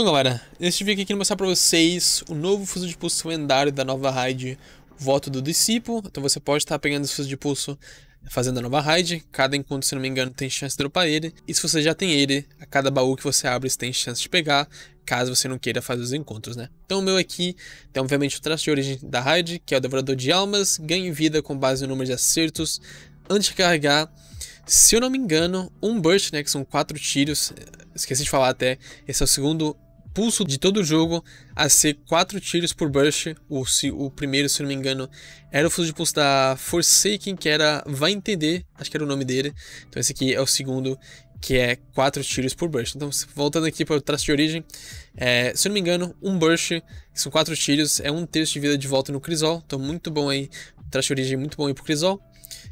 Então galera, neste vídeo aqui quero mostrar pra vocês o novo fuso de pulso lendário da nova raid Voto do Discípulo. Então você pode estar pegando esse fuso de pulso fazendo a nova raid, cada encontro, se não me engano, tem chance de dropar ele, e se você já tem ele, a cada baú que você abre, você tem chance de pegar, caso você não queira fazer os encontros, né? Então o meu aqui tem então, obviamente o traço de origem da raid, que é o Devorador de Almas, ganha vida com base no número de acertos, antes de carregar, se eu não me engano, um burst, né, que são quatro tiros, esqueci de falar até, esse é o segundo pulso de todo o jogo a ser quatro tiros por burst. O, se, o primeiro, se não me engano, era o fluxo de pulso da Forsaken, que era Vai Entender, acho que era o nome dele. Então esse aqui é o segundo, que é quatro tiros por burst. Então, voltando aqui para o traço de origem, é, se não me engano, um burst, são quatro tiros, é um terço de vida de volta no Crisol. Então muito bom aí, traço de origem muito bom aí pro Crisol.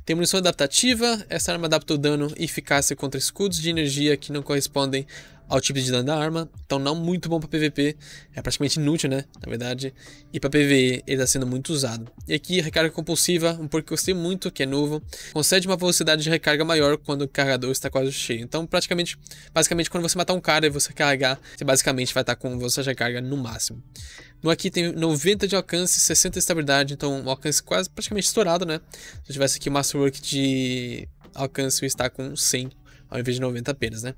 Tem munição adaptativa, essa arma adapta o dano e eficácia contra escudos de energia que não correspondem ao tipo de dano da arma, então não muito bom para PVP, é praticamente inútil, né, na verdade, e para PVE ele está sendo muito usado. E aqui, recarga compulsiva, um porco que eu gostei muito, que é novo, concede uma velocidade de recarga maior quando o carregador está quase cheio. Então, praticamente, basicamente, quando você matar um cara e você carregar, você basicamente vai estar tá com você recarga no máximo. No aqui tem 90 de alcance, 60 de estabilidade, então um alcance quase praticamente estourado, né? Se eu tivesse aqui o Masterwork de alcance, eu ia estar com 100 ao invés de 90 apenas, né?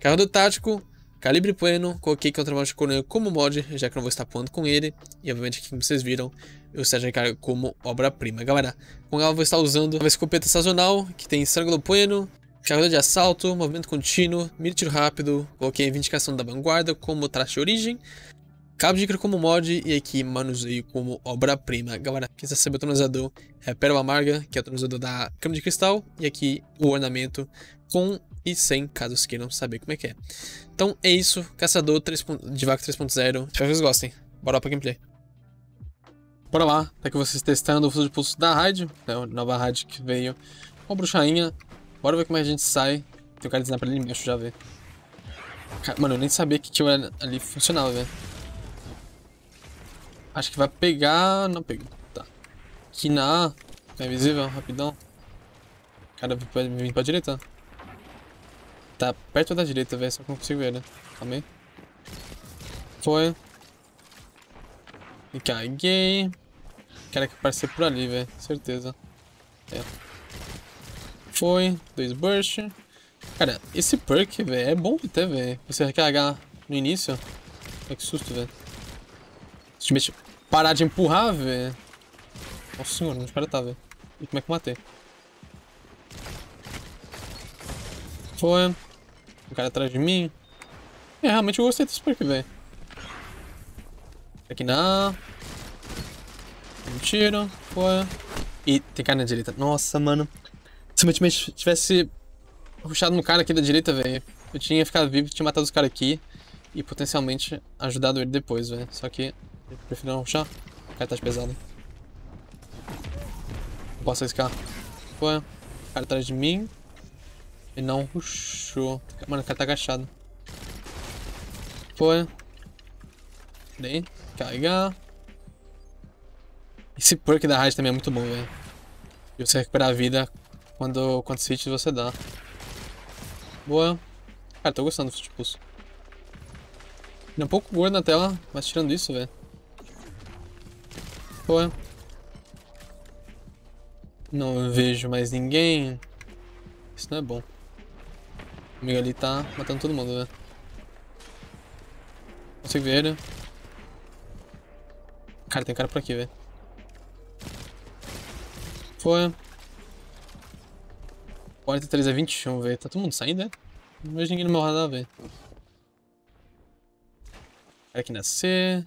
Carro do tático, calibre pleno, coloquei contrabaixo coronel como mod, já que não vou estar pondo com ele. E obviamente aqui como vocês viram, eu Sérgio Ricardo como obra-prima. Galera, com ela vou estar usando uma escopeta sazonal, que tem sangue pleno, carro de assalto, movimento contínuo, mira tiro rápido, coloquei a vindicação da vanguarda como traste de origem, cabo de micro como mod e aqui manuseio como obra-prima. Galera, quem sabe o tonalizador é a Pérola Amarga, que é o tonalizador da Câmara de Cristal, e aqui o ornamento com e 100, caso vocês queiram saber como é que é. Então é isso, Caçador 3, de Vaca 3.0, espero que vocês gostem, bora lá pra gameplay. Bora lá, tá aqui vocês testando o fuso de pulso da raid, né, nova raid que veio com a bruxainha. Bora ver como é que a gente sai, tem o cara desenhar pra ali embaixo, já ver. Mano, eu nem sabia que tio ali funcionava, velho. Acho que vai pegar... Não pegou, tá. Aqui na é visível, rapidão. O cara vem pra, vem pra direita, Tá perto da direita, velho. Só que não consigo ver, né? Também. Foi. E caguei. Cara que apareceu por ali, velho. Certeza. É. Foi. Dois burst. Cara, esse perk, velho, é bom até, velho. Você recarregar no início. Ai, que susto, velho. se Simplesmente parar de empurrar, velho. Nossa senhora, onde o cara tá, velho? E como é que eu matei? Foi. O cara atrás de mim. É, realmente eu gostei desse parque, velho. Aqui não. Um tiro. Foi. E tem cara na direita. Nossa, mano. Se meu tivesse ruxado no cara aqui da direita, velho, eu tinha ficado vivo, tinha matado os caras aqui e potencialmente ajudado ele depois, velho. Só que eu prefiro não ruxar. O cara tá pesado. Não posso arriscar. Foi. O cara atrás de mim. Ele não rushou. Mano, o cara tá agachado. Foi. Daí, Carregar. Esse perk da raid também é muito bom, velho. E você recuperar a vida quando quantos hits você dá. Boa. Cara, tô gostando do tipo, pulso. Ele é um pouco gordo na tela, mas tirando isso, velho. Boa. Não vejo mais ninguém. Isso não é bom. O amigo ali tá matando todo mundo, né? Consigo ver ele. Cara, tem cara por aqui, velho. Foi. 43 é 21, velho. Tá todo mundo saindo, né? Não vejo ninguém no meu radar, velho. Cara aqui na C.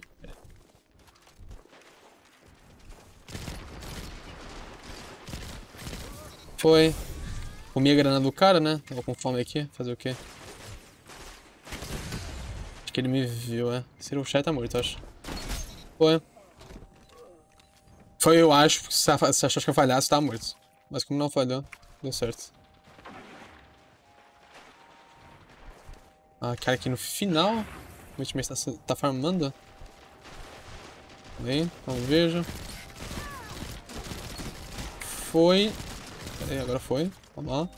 Foi. Comi a granada do cara, né? Tava com fome aqui. Fazer o quê? Acho que ele me viu, é. Se o chat tá morto, eu acho. foi é. Foi, eu acho. Se achou que eu falhasse, tá morto. Mas como não falhou, deu certo. Ah, cara, aqui no final. O time tá, tá farmando. Bem, então veja. Foi. Pera aí, agora foi. Vamos lá.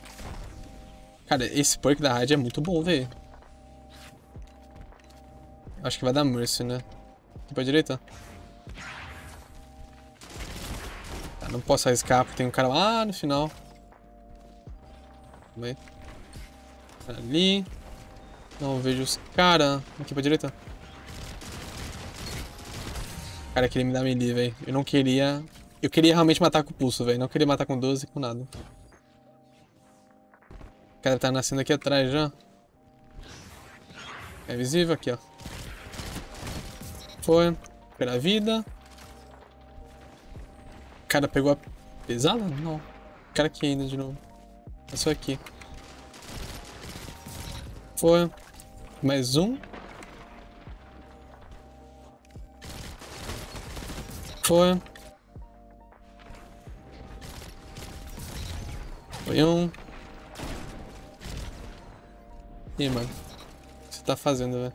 Cara, esse perk da Hyde é muito bom, velho. Acho que vai dar Mercy, né? Aqui pra direita. Tá, não posso arriscar, porque tem um cara lá no final. Vamos ver. Ali. Não vejo os cara. Aqui pra direita. Cara, queria me dar melee, velho. Eu não queria... Eu queria realmente matar com o pulso, velho. Não queria matar com 12, com nada cara tá nascendo aqui atrás já. É visível aqui, ó. Foi. Pela vida. O cara pegou a pesada? Não. O cara aqui ainda de novo. É só aqui. Foi. Mais um. Foi. Foi um. Ih, mano. O que você tá fazendo, velho?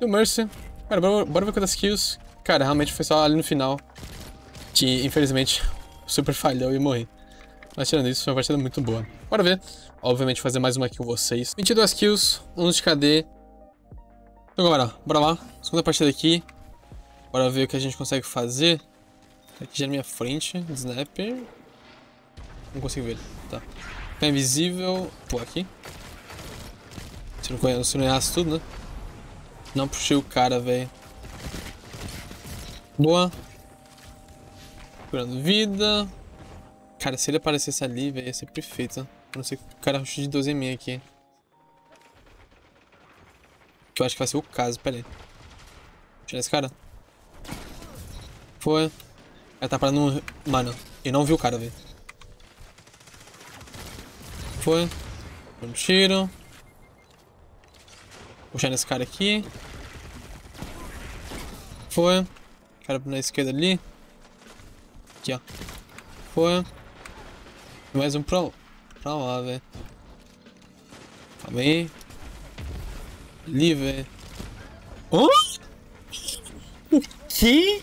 E o Mercy. Cara, bora, bora ver quantas kills. Cara, realmente foi só ali no final. Que, infelizmente, super falhou e morri. Mas tirando isso, foi uma partida muito boa. Bora ver. Obviamente, fazer mais uma kill vocês. 22 kills, 11 de KD. Então, agora, bora lá. Segunda partida aqui. Bora ver o que a gente consegue fazer. Tá aqui já na minha frente. Sniper. Não consigo ver ele. Tá. Fica tá invisível. Pô, aqui. Se não, se não errasse tudo, né? Não puxei o cara, velho. Boa. Curando vida. Cara, se ele aparecesse ali, velho, ia ser perfeito. Né? A não ser que o cara ruxe de 12 mil aqui. Que eu acho que vai ser o caso, pera aí. Tirar esse cara. Foi. Ela tá parando no... Mano, eu não vi o cara, velho. Foi. Um tiro. Puxar nesse cara aqui. Foi. Cara na esquerda ali. Aqui, ó. Foi. mais um pra, pra lá, velho. Calma aí. Ali, velho. Hã? O quê?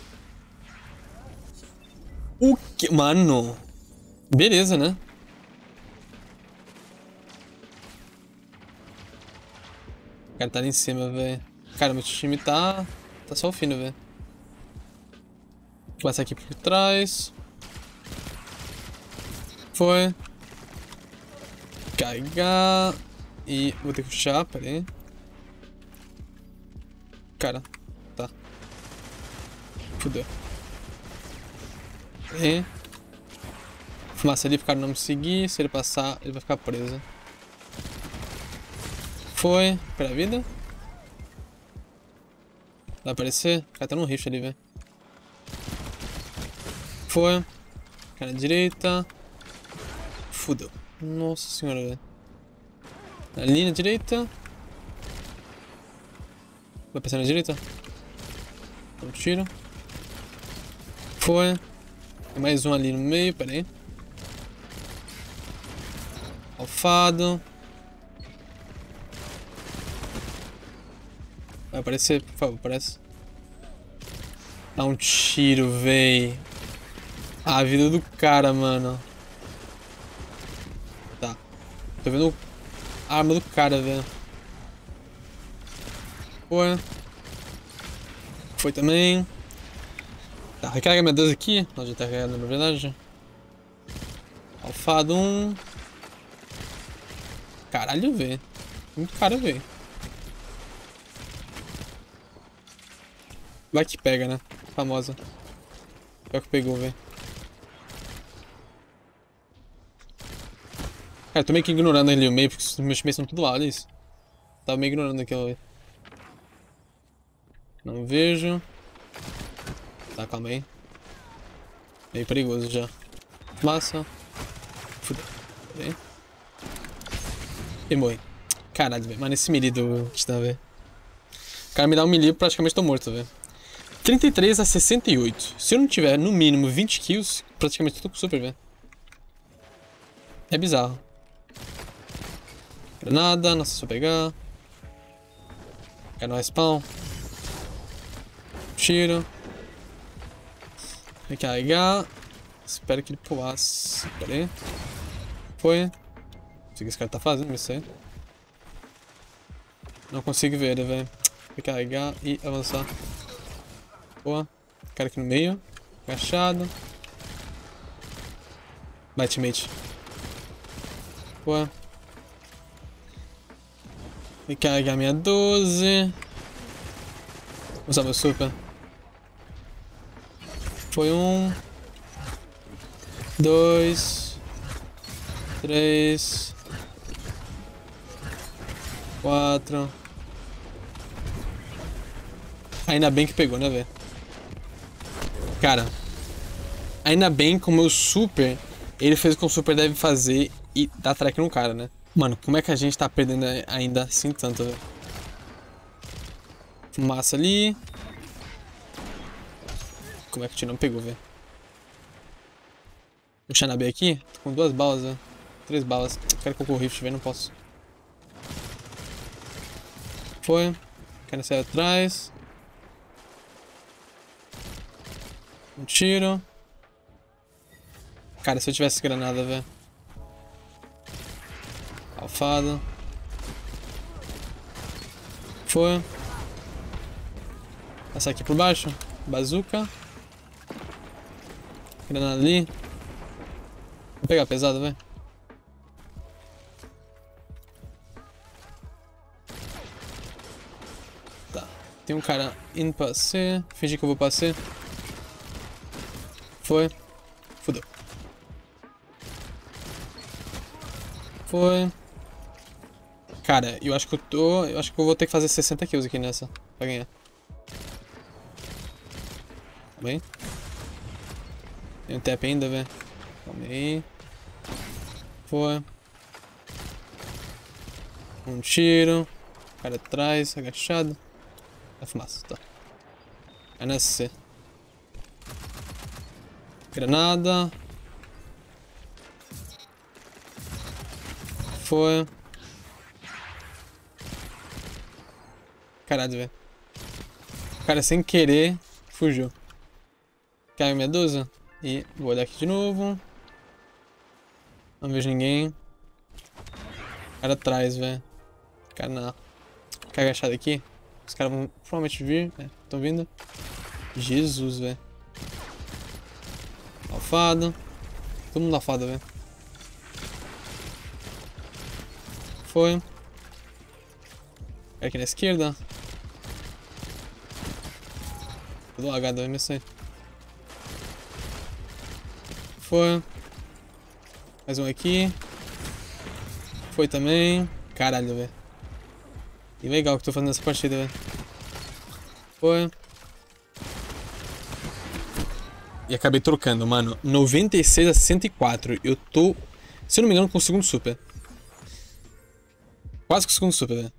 O quê? Mano. Beleza, né? O cara tá ali em cima, velho. Cara, meu time tá... Tá só o fino, velho. Passar aqui por trás. Foi. Carregar. E vou ter que puxar, pera aí. Cara, tá. Fudeu. E... Fumaça ali pro cara não me seguir. Se ele passar, ele vai ficar preso. Foi. Pera vida. vai aparecer? O cara tá no rift ali, velho. Foi. Cara na direita. Fudeu. Nossa senhora, velho. Ali na direita. Vai passar na direita? Dá um tiro. Foi. Tem mais um ali no meio, peraí. Alfado. aparecer, por favor, aparece. Dá um tiro, véi. Ah, a vida do cara, mano. Tá. Tô vendo a arma do cara, velho. Boa. É. Foi também. Tá, recarrega minha 12 aqui. Não, já tá recarregada, na verdade. Alfado 1. Caralho, velho. Muito cara, velho. Vai que pega, né? Famosa. Pior que pegou, velho. Cara, eu tô meio que ignorando ali o meio, porque os meus meios são tudo lá, olha isso. Tava meio ignorando aquilo ali. Não vejo. Tá, calma aí. Meio perigoso já. Massa. Fudeu. E morri. Caralho, velho. Mas nesse melee do Titã, velho. O cara me dá um melee praticamente tô morto, velho. 33 a 68. Se eu não tiver no mínimo 20 kills, praticamente tudo com super, velho. É bizarro. Granada, nossa, só pegar. Canal spawn. Tiro. Recarregar. Espero que ele pulasse. Pera aí. Foi. Não sei o que esse cara tá fazendo, não sei. Não consigo ver ele, velho. Recarregar e avançar. Boa. Cara aqui no meio. Agachado. Vai, teammate. Boa. E carregar minha 12. Vou usar meu super. Foi um. Dois. Três. Quatro. Ainda bem que pegou, né, velho? Cara, ainda bem que o meu super, ele fez o que o super deve fazer e dá track no cara, né? Mano, como é que a gente tá perdendo ainda assim tanto, velho? Fumaça ali. Como é que o tiro não pegou, velho? O B aqui? Tô com duas balas, velho. Né? Três balas. Eu quero que eu rift, velho. Não posso. Foi. Quero sair atrás. Um tiro. Cara, se eu tivesse granada, velho. alfado Foi. Passar aqui por baixo. Bazuca. Granada ali. Vou pegar pesado, velho. Tá. Tem um cara indo pra C. Fingir que eu vou pra C. Foi. Fudeu. Foi. Cara, eu acho que eu tô... Eu acho que eu vou ter que fazer 60 kills aqui nessa. Pra ganhar. Tá bem? Tem um tap ainda, velho. Calma aí. Foi. Um tiro. Cara atrás, agachado. A é fumaça, tá. É nessa Granada. Foi. Caralho, velho. O cara sem querer fugiu. Caiu minha dúzia. E vou olhar aqui de novo. Não vejo ninguém. O cara atrás, velho. Cara na... Fica agachado aqui. Os caras vão provavelmente vir. Estão né? vindo. Jesus, velho fada. Todo mundo da fada, velho. Foi. É aqui na esquerda. Do H2 aí. Foi. Mais um aqui. Foi também. Caralho, velho. Que legal que eu tô fazendo essa partida, velho. Foi e acabei trocando, mano. 96 a 104. Eu tô, se eu não me engano, com o segundo super. Quase com o segundo super, velho.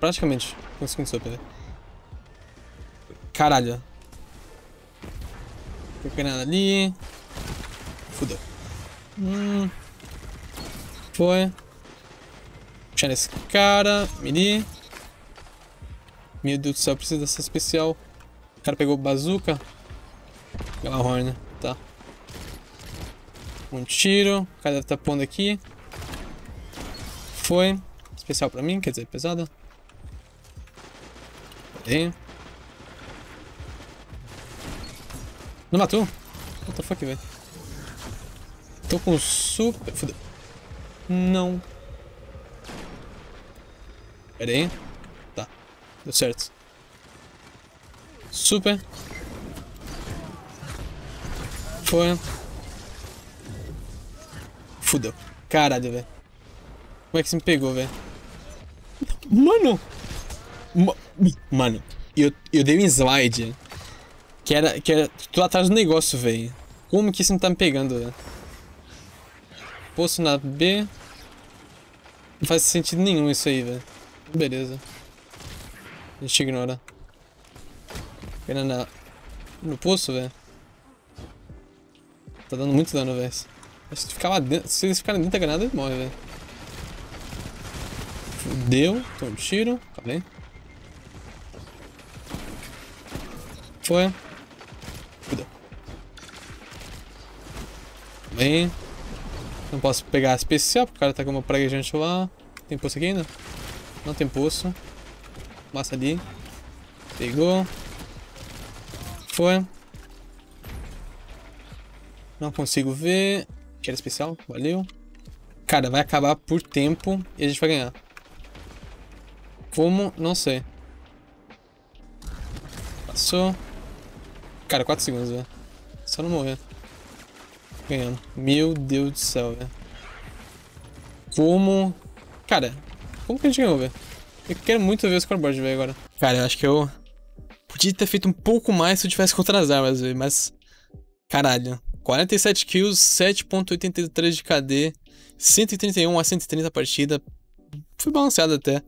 Praticamente com o segundo super, velho. Caralho. Não nada ali. Fudeu. Hum. Foi. Puxar nesse cara. Mini. Meu Deus do céu, eu preciso dessa especial. O cara pegou bazuca. Aquela horn, tá. Um tiro, cada tá pondo aqui. Foi. Especial pra mim, quer dizer, pesada. Aí. Não matou? What the fuck, velho? Tô com super... Fudeu. Não. Pera aí. Tá. Deu certo. Super foi. Fudeu. Caralho, velho. Como é que você me pegou, velho? Mano! Mano, eu, eu dei um slide. Que era. Que era. Tô atrás do negócio, velho. Como que você não tá me pegando, velho? Poço na B. Não faz sentido nenhum isso aí, velho. Beleza. A gente ignora. na. no poço, velho. Tá dando muito dano, velho. Se, dentro, se eles ficarem dentro da granada, eles morrem, velho. Deu, tô de tiro. Cadê? Foi. Fudeu. Bem. Não posso pegar a especial, porque o cara tá com uma praga gente lá. Tem poço aqui ainda? Não tem poço. Massa ali. Pegou. Foi. Não consigo ver. Tira especial, valeu. Cara, vai acabar por tempo e a gente vai ganhar. Como? Não sei. Passou. Cara, 4 segundos, velho. Só não morrer. Ganhando. Meu Deus do céu, velho. Como? Cara, como que a gente ganhou, velho? Eu quero muito ver o scoreboard, velho, agora. Cara, eu acho que eu... Podia ter feito um pouco mais se eu tivesse contra as armas, velho, mas... Caralho. 47 kills, 7.83 de KD, 131 a 130 a partida. Foi balanceado até.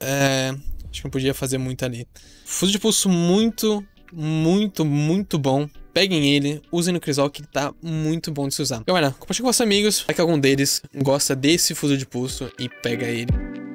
É, acho que não podia fazer muito ali. Fuso de pulso muito, muito, muito bom. Peguem ele, usem no Crisol que tá muito bom de se usar. Galera, compartilhe com seus amigos, vai que algum deles gosta desse fuso de pulso e pega ele.